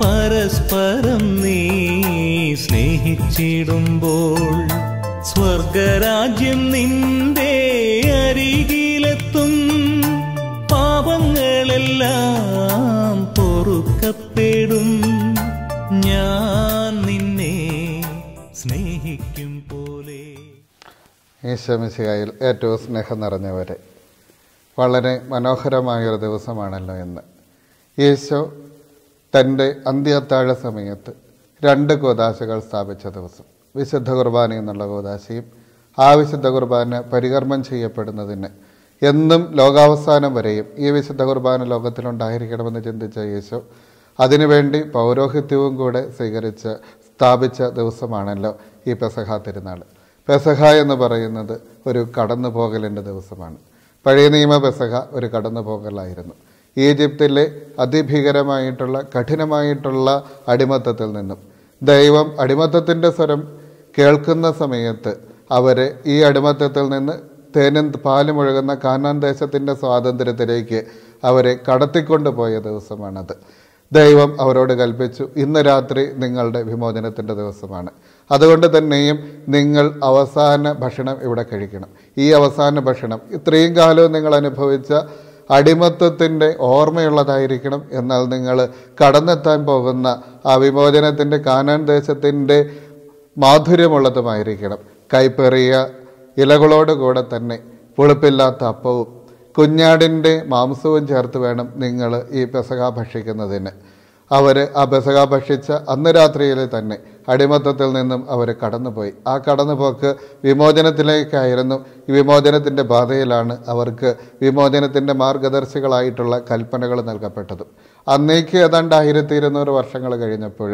പരസ്പരം നീ സ്നേഹിച്ചിടുമ്പോൾ സ്വർഗരാജ്യം നിന്റെ അരികിലെത്തും പാപങ്ങളെല്ലാം പൊറുക്കപ്പെടും ഞാൻ നിന്നെ സ്നേഹിക്കും പോലെ ഈശ്വമിശികായിൽ ഏറ്റവും സ്നേഹം നിറഞ്ഞവരെ വളരെ മനോഹരമായൊരു ദിവസമാണല്ലോ എന്ന് ഈശോ തൻ്റെ അന്ത്യത്താഴ സമയത്ത് രണ്ട് ഗോദാശകൾ സ്ഥാപിച്ച ദിവസം വിശുദ്ധ കുർബാന എന്നുള്ള ഗോദാശയും ആ വിശുദ്ധ കുർബാന പരികർമ്മം ചെയ്യപ്പെടുന്നതിന് എന്നും ലോകാവസാനം വരെയും ഈ വിശുദ്ധ കുർബാന ലോകത്തിലുണ്ടായിരിക്കണമെന്ന് ചിന്തിച്ച യേശു അതിനുവേണ്ടി പൗരോഹിത്യവും കൂടെ സ്വീകരിച്ച് സ്ഥാപിച്ച ദിവസമാണല്ലോ ഈ പെസഹ തിരുനാൾ പെസഹ എന്ന് പറയുന്നത് ഒരു പോകലിൻ്റെ ദിവസമാണ് പഴയ നിയമ പെസഹ ഒരു കടന്നുപോകലായിരുന്നു ഈജിപ്തിലെ അതിഭീകരമായിട്ടുള്ള കഠിനമായിട്ടുള്ള അടിമത്തത്തിൽ നിന്നും ദൈവം അടിമത്തത്തിൻ്റെ സ്വരം കേൾക്കുന്ന സമയത്ത് അവരെ ഈ അടിമത്തത്തിൽ നിന്ന് തേനും പാലും ഒഴുകുന്ന കാനാൻ ദേശത്തിൻ്റെ സ്വാതന്ത്ര്യത്തിലേക്ക് അവരെ കടത്തിക്കൊണ്ട് പോയ ദിവസമാണത് ദൈവം അവരോട് കൽപ്പിച്ചു ഇന്ന് രാത്രി നിങ്ങളുടെ വിമോചനത്തിൻ്റെ ദിവസമാണ് അതുകൊണ്ട് തന്നെയും നിങ്ങൾ അവസാന ഭക്ഷണം ഇവിടെ കഴിക്കണം ഈ അവസാന ഭക്ഷണം ഇത്രയും കാലവും നിങ്ങൾ അനുഭവിച്ച അടിമത്തത്തിൻ്റെ ഓർമ്മയുള്ളതായിരിക്കണം എന്നാൽ നിങ്ങൾ കടന്നെത്താൻ പോകുന്ന ആ വിമോചനത്തിൻ്റെ കാനാൻ ദേശത്തിൻ്റെ മാധുര്യമുള്ളതുമായിരിക്കണം കൈപ്പേറിയ ഇലകളോടുകൂടെ തന്നെ പുളിപ്പില്ലാത്ത അപ്പവും കുഞ്ഞാടിൻ്റെ മാംസവും ചേർത്ത് വേണം നിങ്ങൾ ഈ പെസക ഭക്ഷിക്കുന്നതിന് അവർ ആ പെസക ഭക്ഷിച്ച അന്ന് രാത്രിയിൽ തന്നെ അടിമത്തത്തിൽ നിന്നും അവർ കടന്നുപോയി ആ കടന്നുപോക്ക് വിമോചനത്തിലേക്കായിരുന്നു ഈ വിമോചനത്തിൻ്റെ ബാധയിലാണ് അവർക്ക് വിമോചനത്തിൻ്റെ മാർഗദർശികളായിട്ടുള്ള കൽപ്പനകൾ നൽകപ്പെട്ടത് അന്നേക്ക് ഏതാണ്ട് ആയിരത്തി ഇരുന്നൂറ് വർഷങ്ങൾ കഴിഞ്ഞപ്പോൾ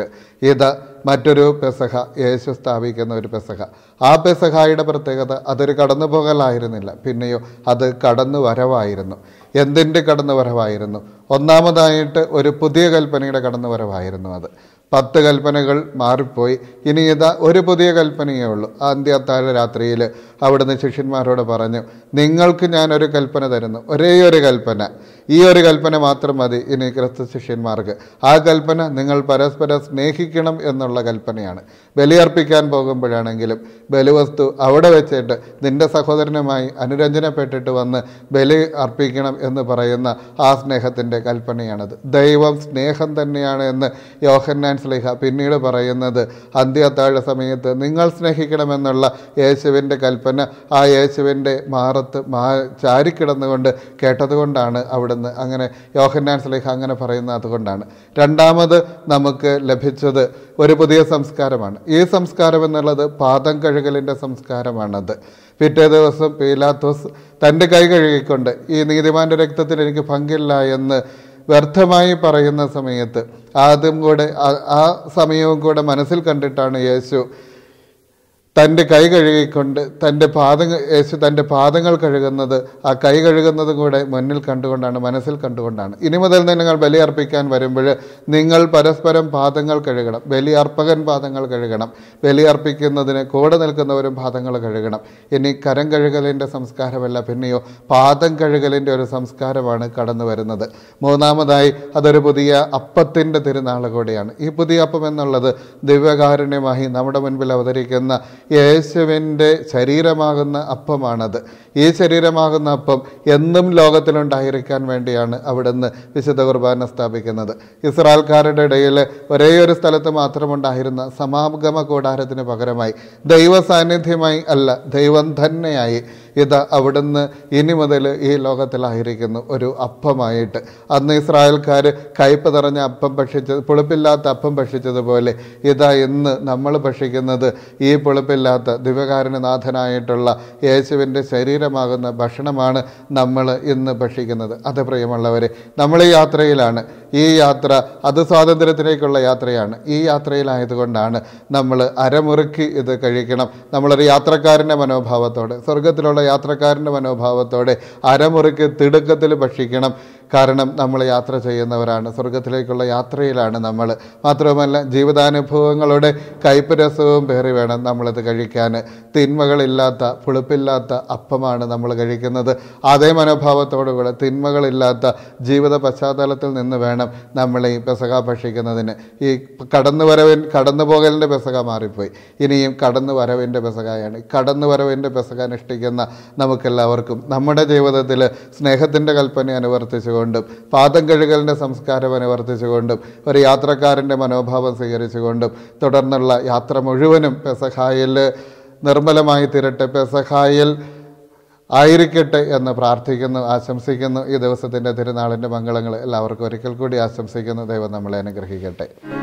ഇത് മറ്റൊരു പെസഹ യേശു സ്ഥാപിക്കുന്ന ഒരു പെസഹ ആ പെസഹായുടെ പ്രത്യേകത അതൊരു കടന്നു പോകലായിരുന്നില്ല പിന്നെയോ അത് കടന്നു വരവായിരുന്നു എന്തിൻ്റെ കടന്നു വരവായിരുന്നു ഒന്നാമതായിട്ട് ഒരു പുതിയ കൽപ്പനയുടെ കടന്നു വരവായിരുന്നു അത് പത്ത് കൽപ്പനകൾ മാറിപ്പോയി ഇനി ഇതാ ഒരു പുതിയ കൽപ്പനയേ ഉള്ളൂ അന്ത്യത്താഴ രാത്രിയിൽ അവിടുന്ന് ശിഷ്യന്മാരോട് പറഞ്ഞു നിങ്ങൾക്ക് ഞാനൊരു കൽപ്പന തരുന്നു ഒരേ ഒരു കൽപ്പന ഈ ഒരു കൽപ്പന മാത്രം മതി ഇനി ശിഷ്യന്മാർക്ക് ആ കൽപ്പന നിങ്ങൾ പരസ്പരം സ്നേഹിക്കണം എന്നുള്ള കൽപ്പനയാണ് ബലിയർപ്പിക്കാൻ പോകുമ്പോഴാണെങ്കിലും ബലിവസ്തു അവിടെ വെച്ചിട്ട് നിന്റെ സഹോദരനുമായി അനുരഞ്ജനപ്പെട്ടിട്ട് വന്ന് ബലി അർപ്പിക്കണം എന്ന് പറയുന്ന ആ സ്നേഹത്തിൻ്റെ കൽപ്പനയാണത് ദൈവം സ്നേഹം തന്നെയാണ് എന്ന് യോഹന്നാൻ സ്ലിഹ പിന്നീട് പറയുന്നത് അന്ത്യത്താഴ സമയത്ത് നിങ്ങൾ സ്നേഹിക്കണമെന്നുള്ള യേശുവിൻ്റെ കൽപ്പന ആ യേശുവിൻ്റെ മാറത്ത് മാ ചാരിക്കിടന്നുകൊണ്ട് കേട്ടതുകൊണ്ടാണ് അവിടെ അവിടുന്ന് അങ്ങനെ യോഹന്നാൻ സ്ലേഹ അങ്ങനെ പറയുന്ന അതുകൊണ്ടാണ് രണ്ടാമത് നമുക്ക് ലഭിച്ചത് ഒരു പുതിയ സംസ്കാരമാണ് ഈ സംസ്കാരം എന്നുള്ളത് പാദം കഴുകലിൻ്റെ സംസ്കാരമാണത് പിറ്റേ ദിവസം പീലാത്തോസ് തൻ്റെ കൈ കഴുകിക്കൊണ്ട് ഈ നീതിമാൻ്റെ രക്തത്തിൽ എനിക്ക് പങ്കില്ല എന്ന് വ്യർത്ഥമായി പറയുന്ന സമയത്ത് ആദ്യം കൂടെ ആ സമയവും കൂടെ മനസ്സിൽ കണ്ടിട്ടാണ് യേശു തൻ്റെ കൈ കഴുകിക്കൊണ്ട് തൻ്റെ പാദം യേശു തൻ്റെ പാദങ്ങൾ കഴുകുന്നത് ആ കൈ കഴുകുന്നതും കൂടെ മുന്നിൽ കണ്ടുകൊണ്ടാണ് മനസ്സിൽ കണ്ടുകൊണ്ടാണ് ഇനി മുതൽ നിങ്ങൾ ബലിയർപ്പിക്കാൻ വരുമ്പോൾ നിങ്ങൾ പരസ്പരം പാദങ്ങൾ കഴുകണം ബലിയർപ്പകൻ പാദങ്ങൾ കഴുകണം ബലിയർപ്പിക്കുന്നതിന് കൂടെ നിൽക്കുന്നവരും പാദങ്ങൾ കഴുകണം ഇനി കരം കഴുകലിൻ്റെ സംസ്കാരമല്ല പിന്നെയോ പാദം കഴുകലിൻ്റെ ഒരു സംസ്കാരമാണ് കടന്നു വരുന്നത് മൂന്നാമതായി അതൊരു പുതിയ അപ്പത്തിൻ്റെ തിരുനാൾ കൂടിയാണ് ഈ പുതിയ അപ്പം എന്നുള്ളത് ദിവ്യകാരുണ്യമായി നമ്മുടെ മുൻപിൽ അവതരിക്കുന്ന യേശുവിൻ്റെ ശരീരമാകുന്ന അപ്പമാണത് ഈ ശരീരമാകുന്ന അപ്പം എന്നും ലോകത്തിലുണ്ടായിരിക്കാൻ വേണ്ടിയാണ് അവിടുന്ന് വിശുദ്ധ കുർബാന സ്ഥാപിക്കുന്നത് ഇസ്രാൽക്കാരുടെ ഇടയിൽ ഒരേ ഒരു സ്ഥലത്ത് മാത്രമുണ്ടായിരുന്ന സമാഗമ കൂടാരത്തിന് പകരമായി ദൈവ സാന്നിധ്യമായി അല്ല ദൈവം തന്നെയായി ഇത് അവിടുന്ന് ഇനി മുതൽ ഈ ലോകത്തിലായിരിക്കുന്നു ഒരു അപ്പമായിട്ട് അന്ന് ഇസ്രായേൽക്കാർ കയ്പ് നിറഞ്ഞ അപ്പം ഭക്ഷിച്ചത് പുളിപ്പില്ലാത്ത അപ്പം ഭക്ഷിച്ചതുപോലെ ഇതാ ഇന്ന് നമ്മൾ ഭക്ഷിക്കുന്നത് ഈ പുളിപ്പില്ലാത്ത ദിവകാരുണ്യനാഥനായിട്ടുള്ള യേശുവിൻ്റെ ശരീരമാകുന്ന ഭക്ഷണമാണ് നമ്മൾ ഇന്ന് ഭക്ഷിക്കുന്നത് അത് പ്രിയമുള്ളവരെ നമ്മൾ ഈ യാത്രയിലാണ് ഈ യാത്ര അത് സ്വാതന്ത്ര്യത്തിലേക്കുള്ള യാത്രയാണ് ഈ യാത്രയിലായതുകൊണ്ടാണ് നമ്മൾ അരമുറുക്കി ഇത് കഴിക്കണം നമ്മളൊരു യാത്രക്കാരൻ്റെ മനോഭാവത്തോടെ സ്വർഗത്തിലുള്ള യാത്രക്കാരൻ്റെ മനോഭാവത്തോടെ അരമുറുക്കി തിടുക്കത്തിൽ ഭക്ഷിക്കണം കാരണം നമ്മൾ യാത്ര ചെയ്യുന്നവരാണ് സ്വർഗത്തിലേക്കുള്ള യാത്രയിലാണ് നമ്മൾ മാത്രവുമല്ല ജീവിതാനുഭവങ്ങളുടെ കൈപ്പുരസവും പേറി വേണം നമ്മളത് കഴിക്കാൻ തിന്മകളില്ലാത്ത പുളിപ്പില്ലാത്ത അപ്പമാണ് നമ്മൾ കഴിക്കുന്നത് അതേ മനോഭാവത്തോടുകൂടെ തിന്മകളില്ലാത്ത ജീവിത പശ്ചാത്തലത്തിൽ നിന്ന് വേണം നമ്മൾ ഈ പെസക ഭക്ഷിക്കുന്നതിന് ഈ കടന്നു പോകലിൻ്റെ പെസക മാറിപ്പോയി ഇനിയും വരവിൻ്റെ പെസകയാണ് വരവിൻ്റെ പെസക അനുഷ്ഠിക്കുന്ന നമുക്കെല്ലാവർക്കും നമ്മുടെ ജീവിതത്തിൽ സ്നേഹത്തിൻ്റെ കൽപ്പന അനുവർത്തിച്ചുകൊണ്ട് സ്വീകരിച്ചുകൊണ്ടും പാദം കഴുകലിൻ്റെ സംസ്കാരം അനുവർത്തിച്ചുകൊണ്ടും ഒരു യാത്രക്കാരൻ്റെ മനോഭാവം സ്വീകരിച്ചുകൊണ്ടും തുടർന്നുള്ള യാത്ര മുഴുവനും പെസഹായിൽ നിർമ്മലമായി തീരട്ടെ പെസഹായിൽ ആയിരിക്കട്ടെ എന്ന് പ്രാർത്ഥിക്കുന്നു ആശംസിക്കുന്നു ഈ ദിവസത്തിൻ്റെ തിരുനാളിൻ്റെ മംഗളങ്ങൾ എല്ലാവർക്കും ഒരിക്കൽ കൂടി ആശംസിക്കുന്നു ദൈവം നമ്മളെ അനുഗ്രഹിക്കട്ടെ